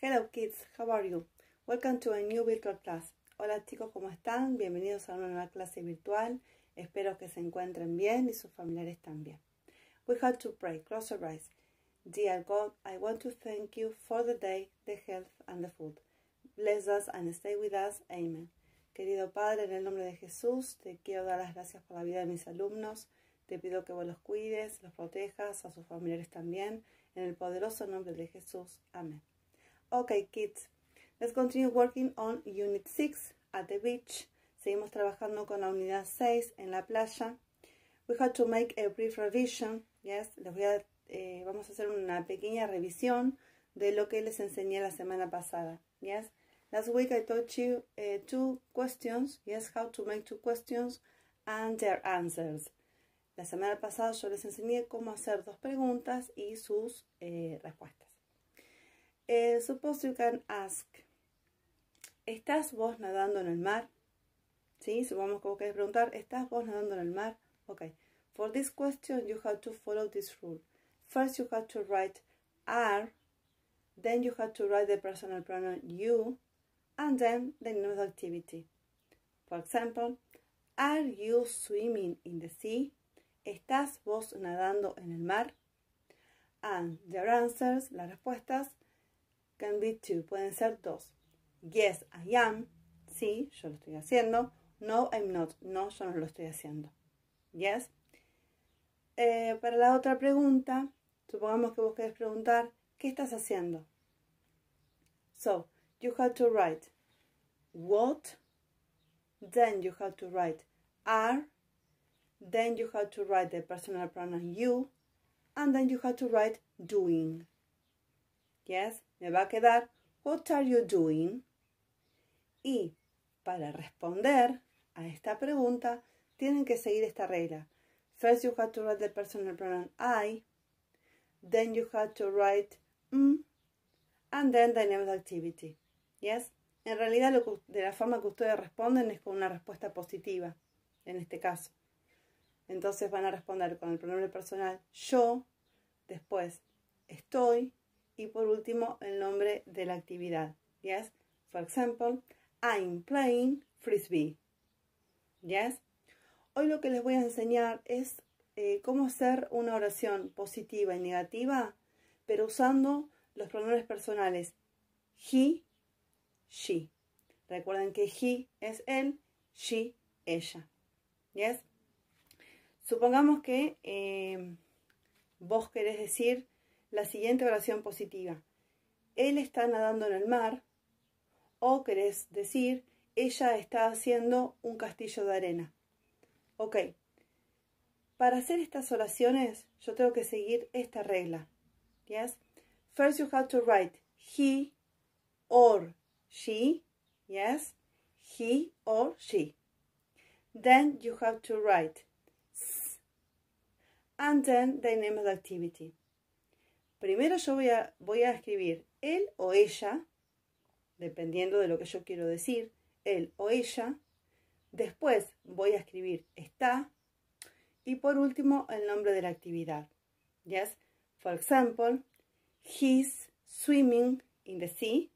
Hello kids, how are you? Welcome to a new virtual class. Hola chicos, ¿cómo están? Bienvenidos a una nueva clase virtual. Espero que se encuentren bien y sus familiares también. We have to pray. Close your eyes. Dear God, I want to thank you for the day, the health and the food. Bless us and stay with us. Amen. Querido Padre, en el nombre de Jesús, te quiero dar las gracias por la vida de mis alumnos. Te pido que vos los cuides, los protejas, a sus familiares también. En el poderoso nombre de Jesús. Amén. Ok, kids, let's continue working on Unit 6 at the beach. Seguimos trabajando con la unidad 6 en la playa. We have to make a brief revision. Yes, les voy a, eh, vamos a hacer una pequeña revisión de lo que les enseñé la semana pasada. Yes, last week I taught you eh, two questions. Yes, how to make two questions and their answers. La semana pasada yo les enseñé cómo hacer dos preguntas y sus eh, respuestas. Eh, suppose you can ask. ¿Estás vos nadando en el mar? Sí, supongamos que vos preguntar, ¿estás vos nadando en el mar? Ok. For this question, you have to follow this rule. First, you have to write are, then you have to write the personal pronoun you, and then the the activity. For example, are you swimming in the sea? ¿Estás vos nadando en el mar? And the answers, las respuestas, can be two. Pueden ser dos. Yes, I am. Sí, yo lo estoy haciendo. No, I'm not. No, yo no lo estoy haciendo. Yes. Eh, para la otra pregunta, supongamos que vos querés preguntar, ¿qué estás haciendo? So, you have to write what, then you have to write are, then you have to write the personal pronoun you, and then you have to write doing. Yes? me va a quedar What are you doing? Y para responder a esta pregunta, tienen que seguir esta regla. First you have to write the personal pronoun I, then you have to write M. and then the name of the activity. Yes? En realidad, de la forma que ustedes responden es con una respuesta positiva, en este caso. Entonces van a responder con el pronombre personal yo, después estoy, y por último, el nombre de la actividad. Yes, for example, I'm playing frisbee. Yes. Hoy lo que les voy a enseñar es eh, cómo hacer una oración positiva y negativa, pero usando los pronombres personales he, she. Recuerden que he es él, she, ella. Yes. Supongamos que eh, vos querés decir la siguiente oración positiva. Él está nadando en el mar. O querés decir, ella está haciendo un castillo de arena. Ok. Para hacer estas oraciones, yo tengo que seguir esta regla. Yes. First you have to write he or she. Yes. He or she. Then you have to write s. And then the name of the activity primero yo voy a, escribir él o ella, dependiendo de lo que yo quiero decir, él o ella. Después voy a escribir está. Y por último, el nombre de la actividad. Yes. For example, he's swimming in the sea.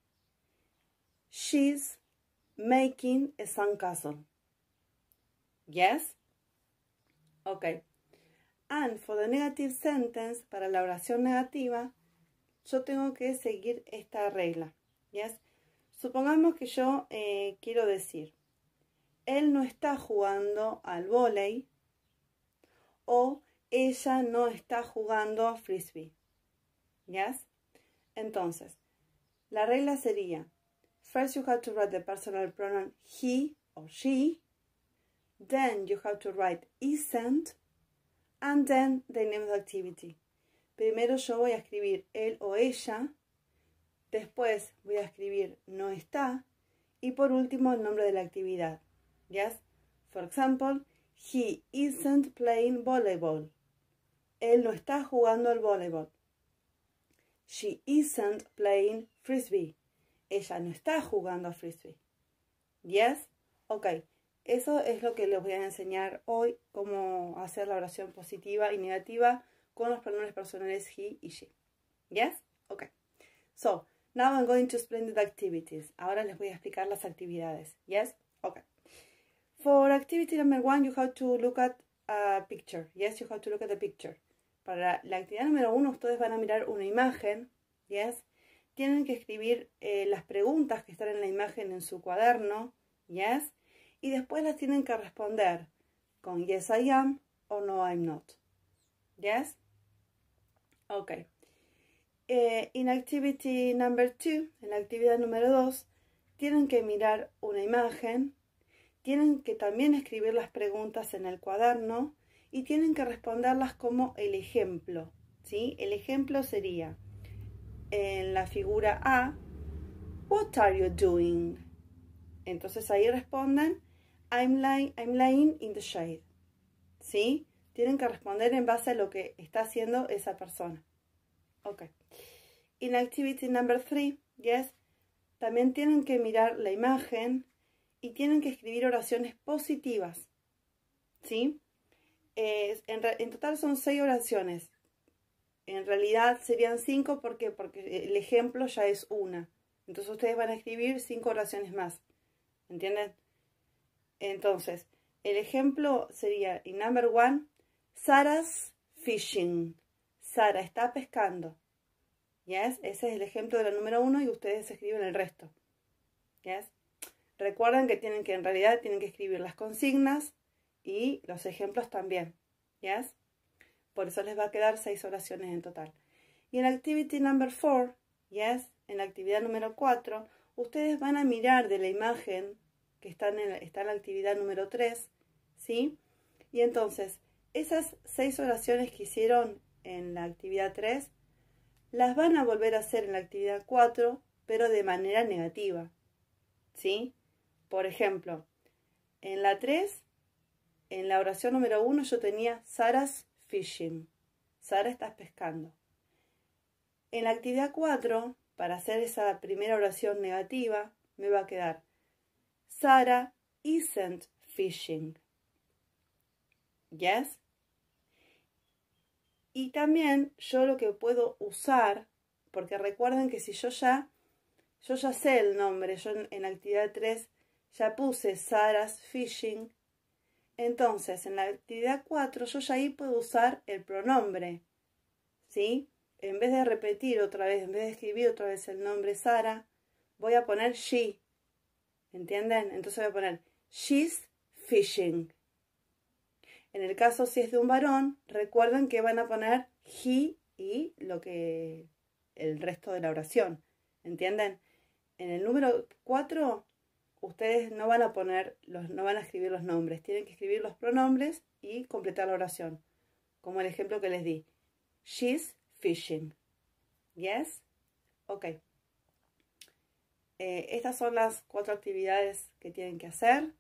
She's making a sandcastle. Yes? Okay and for the negative sentence, para la oración negativa, yo tengo que seguir esta regla. Yes. Supongamos que yo eh, quiero decir, él no está jugando al volei o ella no está jugando a frisbee. Yes. Entonces, la regla sería, first you have to write the personal pronoun he or she, then you have to write isn't, and then the name the activity. Primero yo voy a escribir él o ella, después voy a escribir no está y por último el nombre de la actividad. Yes? For example, he isn't playing volleyball. Él no está jugando al voleibol. She isn't playing frisbee. Ella no está jugando a frisbee. Yes? Okay. Eso es lo que les voy a enseñar hoy, cómo hacer la oración positiva y negativa con los pronombres personales he y she. Yes? Okay. So, now I'm going to explain the activities. Ahora les voy a explicar las actividades. Yes? Okay. For activity number one, you have to look at a picture. Yes, you have to look at a picture. Para la actividad número uno, ustedes van a mirar una imagen. Yes? Tienen que escribir eh, las preguntas que están en la imagen en su cuaderno. Yes? y después las tienen que responder con yes I am o no I'm not. Yes? Ok. Eh, in activity number two, en la actividad número 2, tienen que mirar una imagen, tienen que también escribir las preguntas en el cuaderno y tienen que responderlas como el ejemplo. ¿sí? El ejemplo sería en la figura A, What are you doing? Entonces ahí responden I'm lying, in the shade. ¿Sí? Tienen que responder en base a lo que está haciendo esa persona. Ok. In activity number three, yes, también tienen que mirar la imagen y tienen que escribir oraciones positivas. ¿Sí? en, total son seis oraciones. En realidad serían cinco, ¿por Porque el ejemplo ya es una. Entonces ustedes van a escribir cinco oraciones más. ¿Entienden? Entonces, el ejemplo sería, y number one, Sarah's fishing. Sara está pescando. Yes, ese es el ejemplo de la número uno y ustedes escriben el resto. Yes. Recuerden que tienen que, en realidad, tienen que escribir las consignas y los ejemplos también. Yes. Por eso les va a quedar seis oraciones en total. Y en activity number four, yes, en la actividad número cuatro, ustedes van a mirar de la imagen que están está en la actividad número 3, ¿sí? Y entonces, esas seis oraciones que hicieron en la actividad 3, las van a volver a hacer en la actividad 4, pero de manera negativa, ¿sí? Por ejemplo, en la 3, en la oración número 1 yo tenía Sarah's fishing, Sara estás pescando. En la actividad 4, para hacer esa primera oración negativa, me va a quedar Sara isn't fishing. Yes. Y también yo lo que puedo usar, porque recuerden que si yo ya, yo ya sé el nombre, yo en, la actividad 3 ya puse Sara's fishing, entonces en la actividad 4 yo ya ahí puedo usar el pronombre, ¿sí? En vez de repetir otra vez, en vez de escribir otra vez el nombre Sara, voy a poner she, ¿Entienden? Entonces voy a poner she's fishing. En el caso si es de un varón, recuerden que van a poner he y lo que el resto de la oración. ¿Entienden? En el número 4 ustedes no van a poner los no van a escribir los nombres, tienen que escribir los pronombres y completar la oración. Como el ejemplo que les di. She's fishing. Yes? Okay. Eh, estas son las cuatro actividades que tienen que hacer.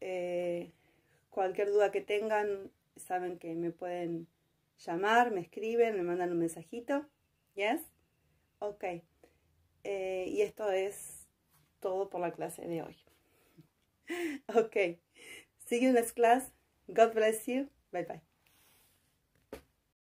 Eh, cualquier duda que tengan, saben que me pueden llamar, me escriben, me mandan un mensajito. ¿Yes? Ok. Eh, y esto es todo por la clase de hoy. ok. See you next God bless you. Bye bye.